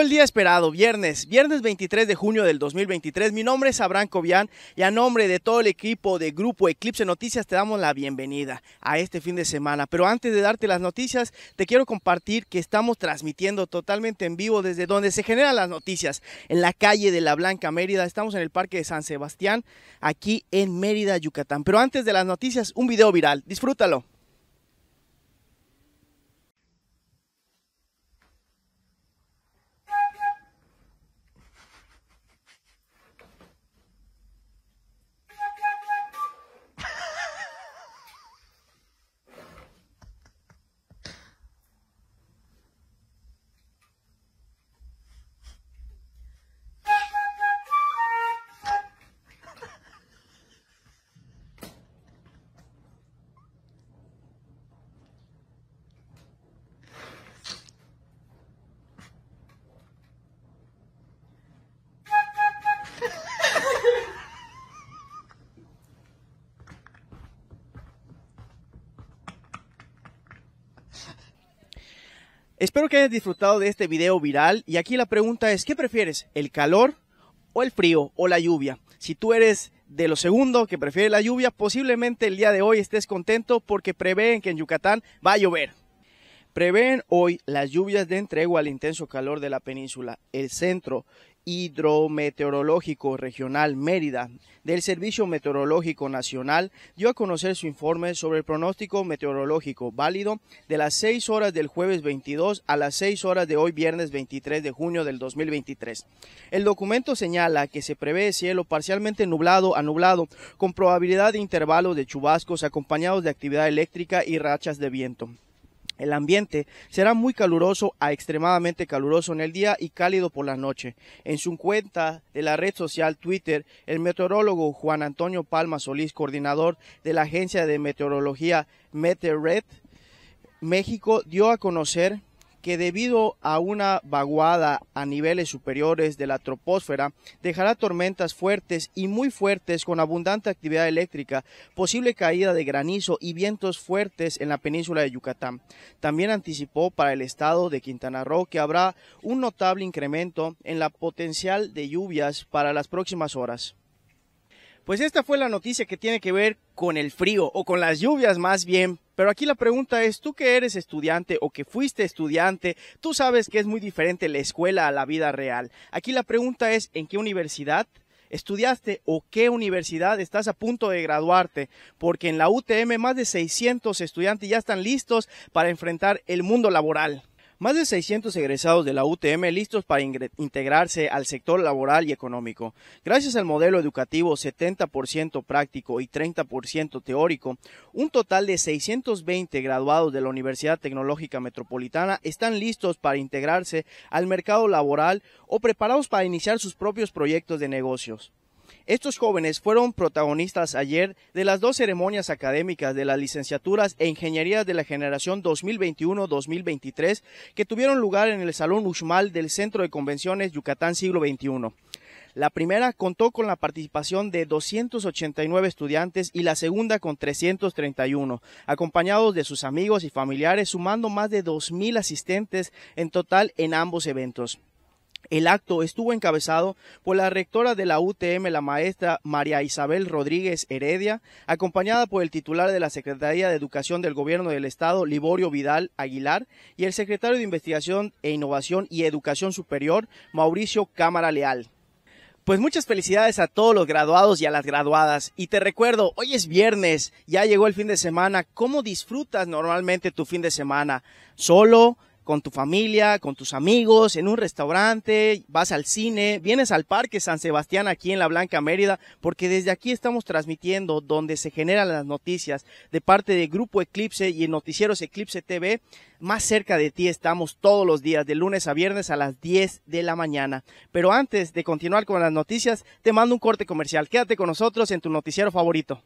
el día esperado, viernes, viernes 23 de junio del 2023. Mi nombre es Abraham Cobian y a nombre de todo el equipo de Grupo Eclipse Noticias te damos la bienvenida a este fin de semana. Pero antes de darte las noticias, te quiero compartir que estamos transmitiendo totalmente en vivo desde donde se generan las noticias, en la calle de la Blanca Mérida. Estamos en el Parque de San Sebastián, aquí en Mérida, Yucatán. Pero antes de las noticias, un video viral. Disfrútalo. Espero que hayas disfrutado de este video viral y aquí la pregunta es, ¿qué prefieres? ¿El calor o el frío o la lluvia? Si tú eres de lo segundo que prefiere la lluvia, posiblemente el día de hoy estés contento porque prevén que en Yucatán va a llover. Prevén hoy las lluvias de entrego al intenso calor de la península. El centro Hidrometeorológico Regional Mérida del Servicio Meteorológico Nacional dio a conocer su informe sobre el pronóstico meteorológico válido de las seis horas del jueves 22 a las seis horas de hoy viernes 23 de junio del 2023. El documento señala que se prevé cielo parcialmente nublado a nublado con probabilidad de intervalos de chubascos acompañados de actividad eléctrica y rachas de viento. El ambiente será muy caluroso a extremadamente caluroso en el día y cálido por la noche. En su cuenta de la red social Twitter, el meteorólogo Juan Antonio Palma Solís, coordinador de la agencia de meteorología MeteRed México, dio a conocer que debido a una vaguada a niveles superiores de la troposfera dejará tormentas fuertes y muy fuertes con abundante actividad eléctrica, posible caída de granizo y vientos fuertes en la península de Yucatán. También anticipó para el estado de Quintana Roo que habrá un notable incremento en la potencial de lluvias para las próximas horas. Pues esta fue la noticia que tiene que ver con el frío o con las lluvias más bien pero aquí la pregunta es, tú que eres estudiante o que fuiste estudiante, tú sabes que es muy diferente la escuela a la vida real. Aquí la pregunta es, ¿en qué universidad? estudiaste o qué universidad estás a punto de graduarte, porque en la UTM más de 600 estudiantes ya están listos para enfrentar el mundo laboral. Más de 600 egresados de la UTM listos para integrarse al sector laboral y económico. Gracias al modelo educativo 70% práctico y 30% teórico, un total de 620 graduados de la Universidad Tecnológica Metropolitana están listos para integrarse al mercado laboral o preparados para iniciar sus propios proyectos de negocios. Estos jóvenes fueron protagonistas ayer de las dos ceremonias académicas de las licenciaturas e ingenierías de la generación 2021-2023 que tuvieron lugar en el Salón Uxmal del Centro de Convenciones Yucatán Siglo XXI. La primera contó con la participación de 289 estudiantes y la segunda con 331, acompañados de sus amigos y familiares, sumando más de 2.000 asistentes en total en ambos eventos. El acto estuvo encabezado por la rectora de la UTM, la maestra María Isabel Rodríguez Heredia, acompañada por el titular de la Secretaría de Educación del Gobierno del Estado, Liborio Vidal Aguilar, y el secretario de Investigación e Innovación y Educación Superior, Mauricio Cámara Leal. Pues muchas felicidades a todos los graduados y a las graduadas. Y te recuerdo, hoy es viernes, ya llegó el fin de semana. ¿Cómo disfrutas normalmente tu fin de semana? ¿Solo? con tu familia, con tus amigos, en un restaurante, vas al cine, vienes al Parque San Sebastián aquí en la Blanca Mérida, porque desde aquí estamos transmitiendo donde se generan las noticias de parte de Grupo Eclipse y el Noticieros Eclipse TV. Más cerca de ti estamos todos los días, de lunes a viernes a las 10 de la mañana. Pero antes de continuar con las noticias, te mando un corte comercial. Quédate con nosotros en tu noticiero favorito.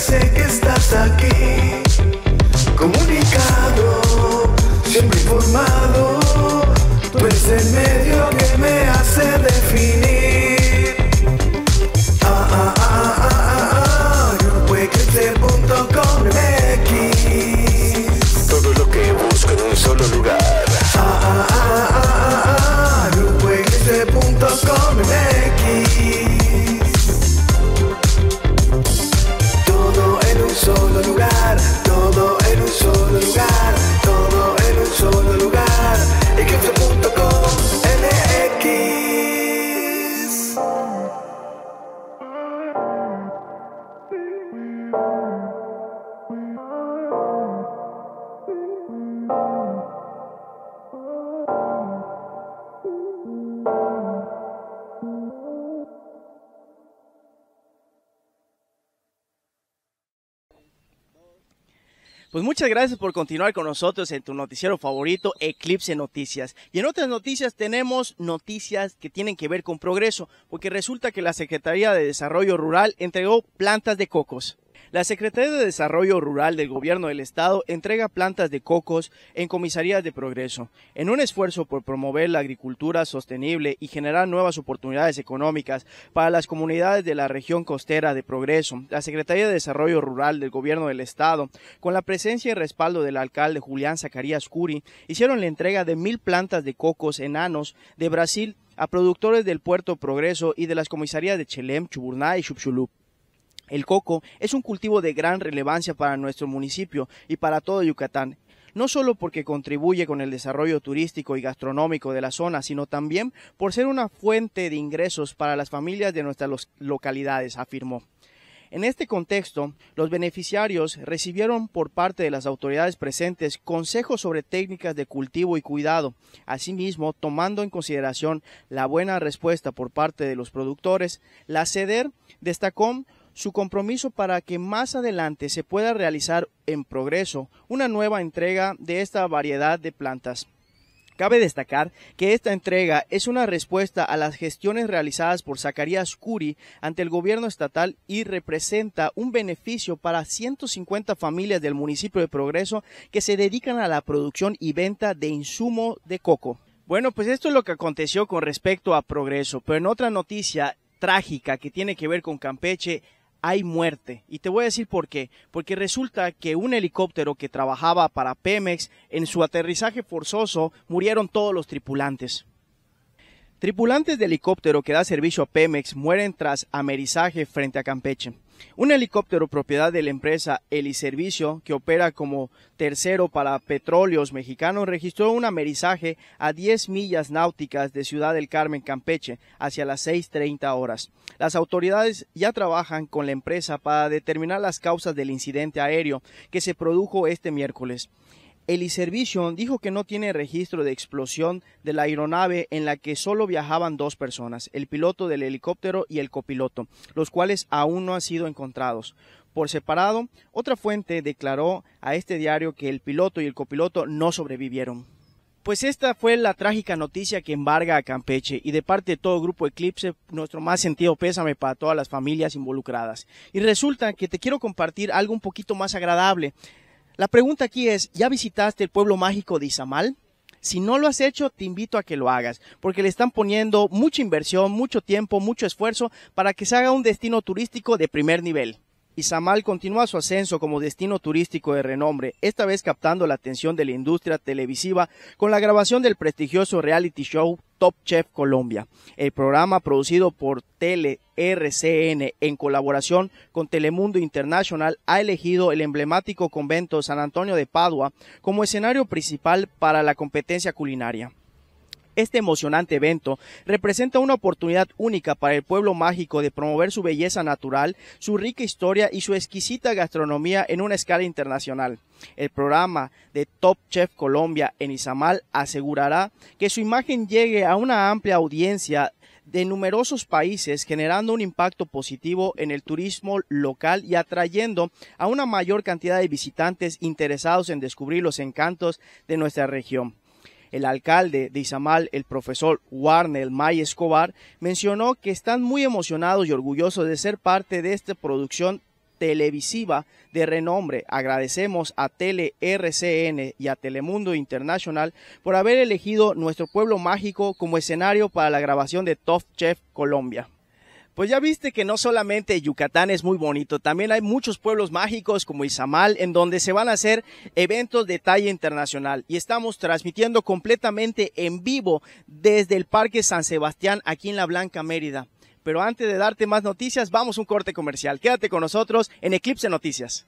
sé que estás aquí. Pues muchas gracias por continuar con nosotros en tu noticiero favorito, Eclipse Noticias. Y en otras noticias tenemos noticias que tienen que ver con progreso, porque resulta que la Secretaría de Desarrollo Rural entregó plantas de cocos. La Secretaría de Desarrollo Rural del Gobierno del Estado entrega plantas de cocos en comisarías de progreso, en un esfuerzo por promover la agricultura sostenible y generar nuevas oportunidades económicas para las comunidades de la región costera de progreso. La Secretaría de Desarrollo Rural del Gobierno del Estado, con la presencia y respaldo del alcalde Julián Zacarías Curi, hicieron la entrega de mil plantas de cocos enanos de Brasil a productores del puerto Progreso y de las comisarías de Chelem, Chuburná y Chupchulup. El coco es un cultivo de gran relevancia para nuestro municipio y para todo Yucatán, no solo porque contribuye con el desarrollo turístico y gastronómico de la zona, sino también por ser una fuente de ingresos para las familias de nuestras localidades, afirmó. En este contexto, los beneficiarios recibieron por parte de las autoridades presentes consejos sobre técnicas de cultivo y cuidado, asimismo tomando en consideración la buena respuesta por parte de los productores, la CEDER destacó su compromiso para que más adelante se pueda realizar en progreso una nueva entrega de esta variedad de plantas. Cabe destacar que esta entrega es una respuesta a las gestiones realizadas por Zacarías Curi ante el gobierno estatal y representa un beneficio para 150 familias del municipio de Progreso que se dedican a la producción y venta de insumo de coco. Bueno, pues esto es lo que aconteció con respecto a Progreso, pero en otra noticia trágica que tiene que ver con Campeche, hay muerte. Y te voy a decir por qué. Porque resulta que un helicóptero que trabajaba para Pemex, en su aterrizaje forzoso, murieron todos los tripulantes. Tripulantes de helicóptero que da servicio a Pemex mueren tras amerizaje frente a Campeche. Un helicóptero propiedad de la empresa Heliservicio, que opera como tercero para petróleos mexicanos, registró un amerizaje a 10 millas náuticas de Ciudad del Carmen, Campeche, hacia las 6.30 horas. Las autoridades ya trabajan con la empresa para determinar las causas del incidente aéreo que se produjo este miércoles. El dijo que no tiene registro de explosión de la aeronave en la que solo viajaban dos personas, el piloto del helicóptero y el copiloto, los cuales aún no han sido encontrados. Por separado, otra fuente declaró a este diario que el piloto y el copiloto no sobrevivieron. Pues esta fue la trágica noticia que embarga a Campeche y de parte de todo Grupo Eclipse nuestro más sentido pésame para todas las familias involucradas. Y resulta que te quiero compartir algo un poquito más agradable. La pregunta aquí es, ¿ya visitaste el pueblo mágico de Izamal? Si no lo has hecho, te invito a que lo hagas, porque le están poniendo mucha inversión, mucho tiempo, mucho esfuerzo para que se haga un destino turístico de primer nivel. Izamal continúa su ascenso como destino turístico de renombre, esta vez captando la atención de la industria televisiva con la grabación del prestigioso reality show Top Chef Colombia, el programa producido por RCN en colaboración con Telemundo International ha elegido el emblemático convento San Antonio de Padua como escenario principal para la competencia culinaria. Este emocionante evento representa una oportunidad única para el pueblo mágico de promover su belleza natural, su rica historia y su exquisita gastronomía en una escala internacional. El programa de Top Chef Colombia en Izamal asegurará que su imagen llegue a una amplia audiencia de numerosos países, generando un impacto positivo en el turismo local y atrayendo a una mayor cantidad de visitantes interesados en descubrir los encantos de nuestra región. El alcalde de Izamal, el profesor Warner May Escobar, mencionó que están muy emocionados y orgullosos de ser parte de esta producción televisiva de renombre. Agradecemos a Tele RCN y a Telemundo Internacional por haber elegido nuestro pueblo mágico como escenario para la grabación de Top Chef Colombia. Pues ya viste que no solamente Yucatán es muy bonito, también hay muchos pueblos mágicos como Izamal, en donde se van a hacer eventos de talla internacional. Y estamos transmitiendo completamente en vivo desde el Parque San Sebastián, aquí en la Blanca Mérida. Pero antes de darte más noticias, vamos a un corte comercial. Quédate con nosotros en Eclipse Noticias.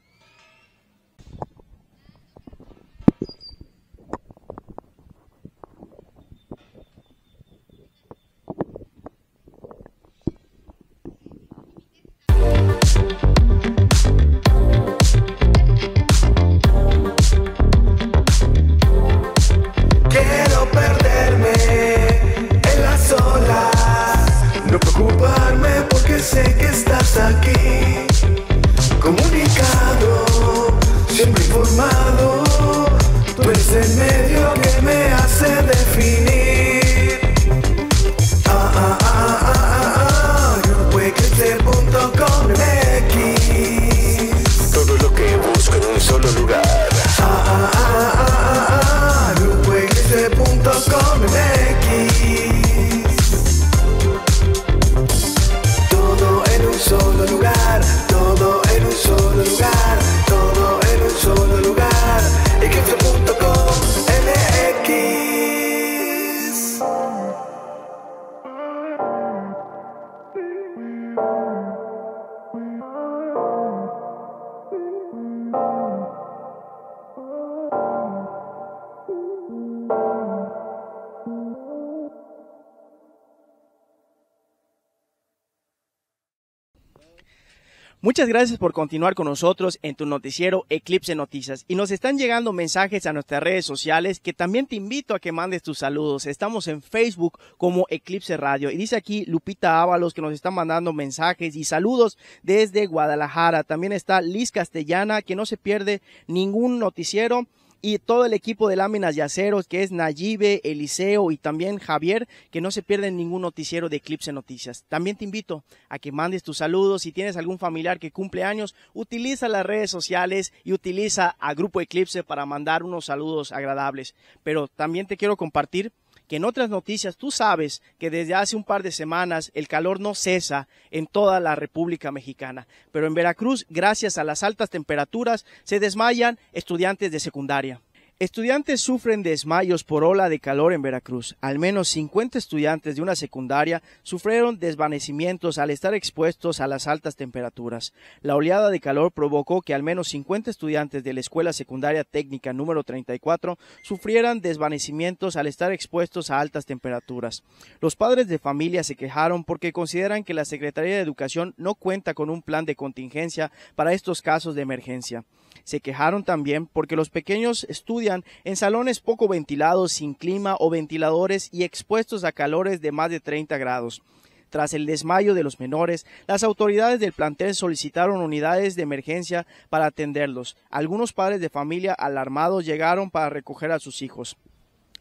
Muchas gracias por continuar con nosotros en tu noticiero Eclipse Noticias. Y nos están llegando mensajes a nuestras redes sociales que también te invito a que mandes tus saludos. Estamos en Facebook como Eclipse Radio. Y dice aquí Lupita Ábalos que nos están mandando mensajes y saludos desde Guadalajara. También está Liz Castellana que no se pierde ningún noticiero y todo el equipo de Láminas y Aceros, que es Nayibe, Eliseo y también Javier, que no se pierden ningún noticiero de Eclipse Noticias. También te invito a que mandes tus saludos. Si tienes algún familiar que cumple años, utiliza las redes sociales y utiliza a Grupo Eclipse para mandar unos saludos agradables. Pero también te quiero compartir que en otras noticias tú sabes que desde hace un par de semanas el calor no cesa en toda la República Mexicana. Pero en Veracruz, gracias a las altas temperaturas, se desmayan estudiantes de secundaria. Estudiantes sufren desmayos por ola de calor en Veracruz. Al menos 50 estudiantes de una secundaria sufrieron desvanecimientos al estar expuestos a las altas temperaturas. La oleada de calor provocó que al menos 50 estudiantes de la Escuela Secundaria Técnica número 34 sufrieran desvanecimientos al estar expuestos a altas temperaturas. Los padres de familia se quejaron porque consideran que la Secretaría de Educación no cuenta con un plan de contingencia para estos casos de emergencia. Se quejaron también porque los pequeños estudian en salones poco ventilados, sin clima o ventiladores y expuestos a calores de más de 30 grados. Tras el desmayo de los menores, las autoridades del plantel solicitaron unidades de emergencia para atenderlos. Algunos padres de familia alarmados llegaron para recoger a sus hijos.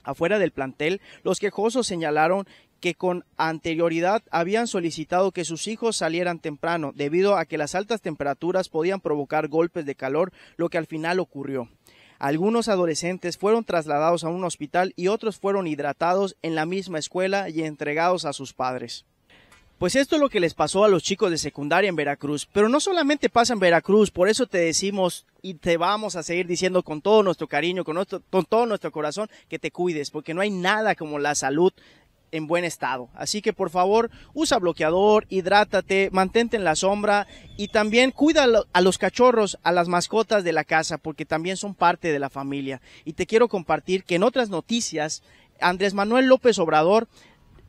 Afuera del plantel, los quejosos señalaron que con anterioridad habían solicitado que sus hijos salieran temprano, debido a que las altas temperaturas podían provocar golpes de calor, lo que al final ocurrió. Algunos adolescentes fueron trasladados a un hospital y otros fueron hidratados en la misma escuela y entregados a sus padres. Pues esto es lo que les pasó a los chicos de secundaria en Veracruz, pero no solamente pasa en Veracruz, por eso te decimos y te vamos a seguir diciendo con todo nuestro cariño, con, con todo nuestro corazón que te cuides, porque no hay nada como la salud en buen estado. Así que por favor, usa bloqueador, hidrátate, mantente en la sombra y también cuida a los cachorros, a las mascotas de la casa, porque también son parte de la familia. Y te quiero compartir que en otras noticias, Andrés Manuel López Obrador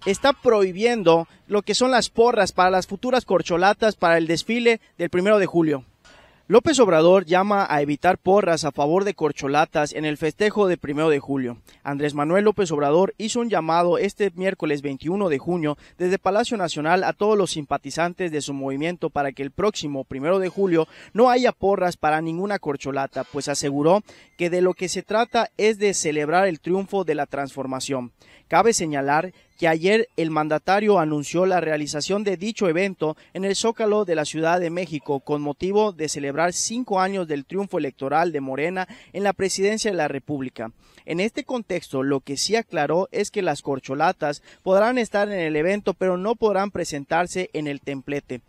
está prohibiendo lo que son las porras para las futuras corcholatas para el desfile del primero de julio. López Obrador llama a evitar porras a favor de corcholatas en el festejo de primero de julio. Andrés Manuel López Obrador hizo un llamado este miércoles 21 de junio desde Palacio Nacional a todos los simpatizantes de su movimiento para que el próximo primero de julio no haya porras para ninguna corcholata, pues aseguró que de lo que se trata es de celebrar el triunfo de la transformación. Cabe señalar que ayer el mandatario anunció la realización de dicho evento en el Zócalo de la Ciudad de México con motivo de celebrar cinco años del triunfo electoral de Morena en la presidencia de la República. En este contexto, lo que sí aclaró es que las corcholatas podrán estar en el evento, pero no podrán presentarse en el templete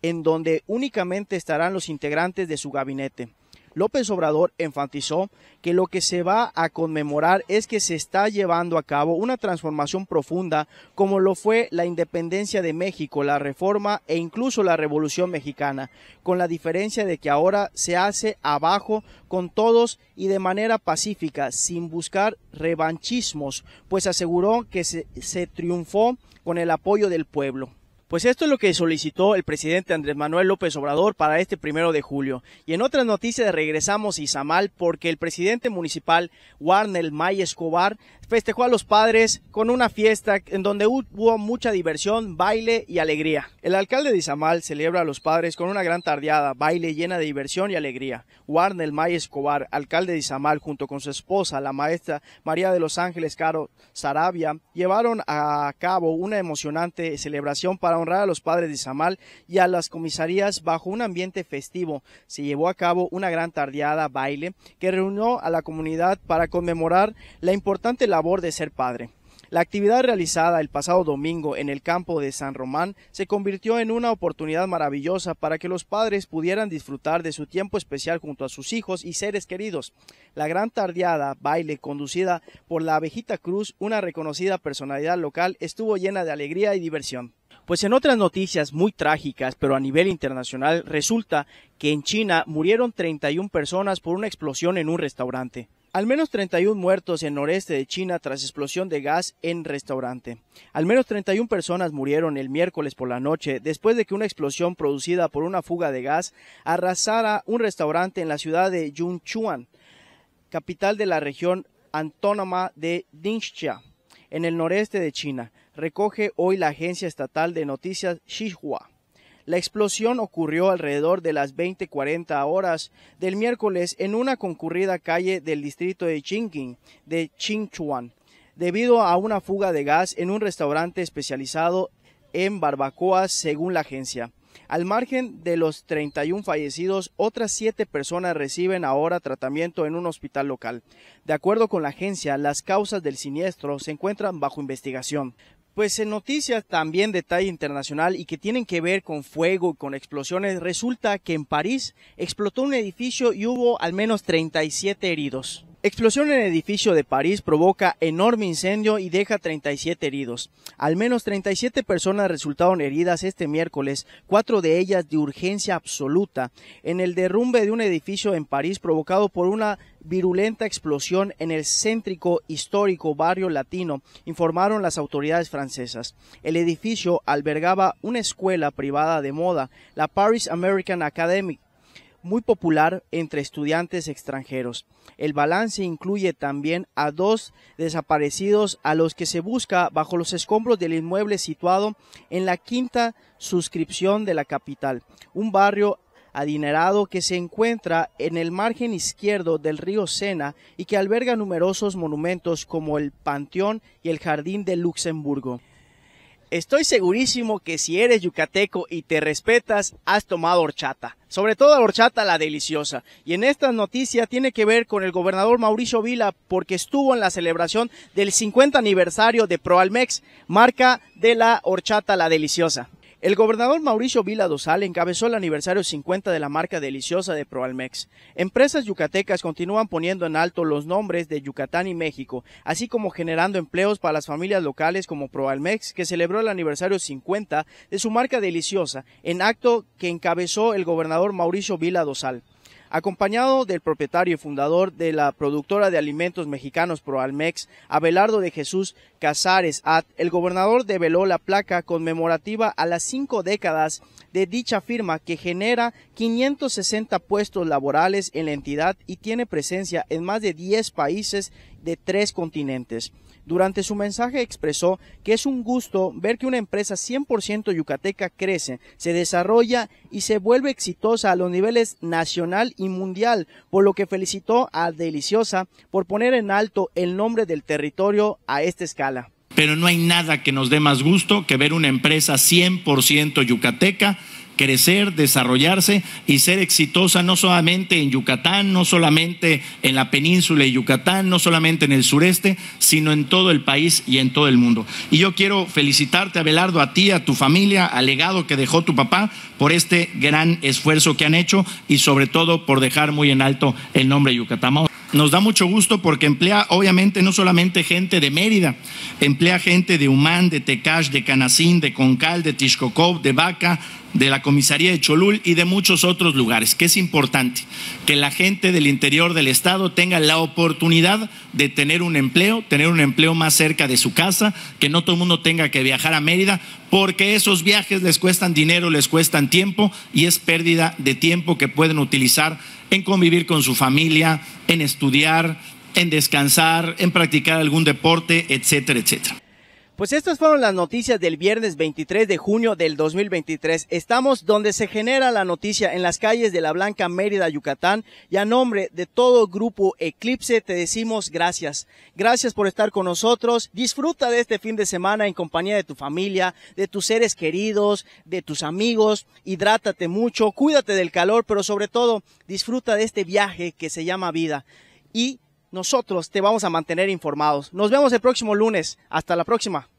en donde únicamente estarán los integrantes de su gabinete. López Obrador enfatizó que lo que se va a conmemorar es que se está llevando a cabo una transformación profunda como lo fue la independencia de México, la reforma e incluso la revolución mexicana, con la diferencia de que ahora se hace abajo con todos y de manera pacífica, sin buscar revanchismos, pues aseguró que se, triunfó con el apoyo del pueblo. Pues esto es lo que solicitó el presidente Andrés Manuel López Obrador para este primero de julio. Y en otras noticias regresamos a Izamal porque el presidente municipal Warner May Escobar festejó a los padres con una fiesta en donde hubo mucha diversión, baile y alegría. El alcalde de Izamal celebra a los padres con una gran tardeada, baile llena de diversión y alegría. Warner May Escobar, alcalde de Izamal, junto con su esposa, la maestra María de los Ángeles Caro Sarabia, llevaron a cabo una emocionante celebración para honrar a los padres de Izamal y a las comisarías bajo un ambiente festivo. Se llevó a cabo una gran tardeada, baile, que reunió a la comunidad para conmemorar la importante labor de ser padre. La actividad realizada el pasado domingo en el campo de San Román se convirtió en una oportunidad maravillosa para que los padres pudieran disfrutar de su tiempo especial junto a sus hijos y seres queridos. La gran tardeada baile conducida por la abejita Cruz, una reconocida personalidad local, estuvo llena de alegría y diversión. Pues en otras noticias muy trágicas, pero a nivel internacional, resulta que en China murieron 31 personas por una explosión en un restaurante. Al menos 31 muertos en noreste de China tras explosión de gas en restaurante. Al menos 31 personas murieron el miércoles por la noche después de que una explosión producida por una fuga de gas arrasara un restaurante en la ciudad de Yunchuan, capital de la región autónoma de Ningxia, en el noreste de China, recoge hoy la agencia estatal de noticias Xinhua. La explosión ocurrió alrededor de las 20:40 horas del miércoles en una concurrida calle del distrito de Chinking de Chinchuan, debido a una fuga de gas en un restaurante especializado en barbacoas, según la agencia. Al margen de los 31 fallecidos, otras siete personas reciben ahora tratamiento en un hospital local. De acuerdo con la agencia, las causas del siniestro se encuentran bajo investigación. Pues en noticias también de talla internacional y que tienen que ver con fuego y con explosiones, resulta que en París explotó un edificio y hubo al menos 37 heridos. Explosión en el edificio de París provoca enorme incendio y deja 37 heridos. Al menos 37 personas resultaron heridas este miércoles, cuatro de ellas de urgencia absoluta, en el derrumbe de un edificio en París provocado por una virulenta explosión en el céntrico histórico barrio latino, informaron las autoridades francesas. El edificio albergaba una escuela privada de moda, la Paris American Academy, muy popular entre estudiantes extranjeros. El balance incluye también a dos desaparecidos a los que se busca bajo los escombros del inmueble situado en la quinta suscripción de la capital, un barrio adinerado que se encuentra en el margen izquierdo del río Sena y que alberga numerosos monumentos como el Panteón y el Jardín de Luxemburgo. Estoy segurísimo que si eres yucateco y te respetas, has tomado horchata. Sobre todo la horchata la deliciosa. Y en esta noticia tiene que ver con el gobernador Mauricio Vila porque estuvo en la celebración del 50 aniversario de Proalmex, marca de la horchata la deliciosa. El gobernador Mauricio Vila Dosal encabezó el aniversario 50 de la marca deliciosa de Proalmex. Empresas yucatecas continúan poniendo en alto los nombres de Yucatán y México, así como generando empleos para las familias locales como Proalmex, que celebró el aniversario 50 de su marca deliciosa, en acto que encabezó el gobernador Mauricio Vila Dosal. Acompañado del propietario y fundador de la productora de alimentos mexicanos ProAlmex, Abelardo de Jesús Casares At, el gobernador develó la placa conmemorativa a las cinco décadas de dicha firma que genera 560 puestos laborales en la entidad y tiene presencia en más de 10 países de tres continentes. Durante su mensaje expresó que es un gusto ver que una empresa 100% yucateca crece, se desarrolla y se vuelve exitosa a los niveles nacional y mundial, por lo que felicitó a Deliciosa por poner en alto el nombre del territorio a esta escala. Pero no hay nada que nos dé más gusto que ver una empresa 100% yucateca crecer, desarrollarse y ser exitosa no solamente en Yucatán, no solamente en la península de Yucatán, no solamente en el sureste, sino en todo el país y en todo el mundo. Y yo quiero felicitarte, Abelardo, a ti, a tu familia, al legado que dejó tu papá por este gran esfuerzo que han hecho y sobre todo por dejar muy en alto el nombre de Nos da mucho gusto porque emplea obviamente no solamente gente de Mérida, emplea gente de Humán, de Tecash, de Canacín, de Concal, de Tishkokov, de Vaca, de la comisaría de Cholul y de muchos otros lugares, que es importante que la gente del interior del Estado tenga la oportunidad de tener un empleo, tener un empleo más cerca de su casa, que no todo el mundo tenga que viajar a Mérida, porque esos viajes les cuestan dinero, les cuestan tiempo y es pérdida de tiempo que pueden utilizar en convivir con su familia, en estudiar, en descansar, en practicar algún deporte, etcétera, etcétera. Pues estas fueron las noticias del viernes 23 de junio del 2023. Estamos donde se genera la noticia en las calles de la Blanca Mérida, Yucatán. Y a nombre de todo grupo Eclipse te decimos gracias. Gracias por estar con nosotros. Disfruta de este fin de semana en compañía de tu familia, de tus seres queridos, de tus amigos. Hidrátate mucho, cuídate del calor, pero sobre todo disfruta de este viaje que se llama vida. Y nosotros te vamos a mantener informados. Nos vemos el próximo lunes. Hasta la próxima.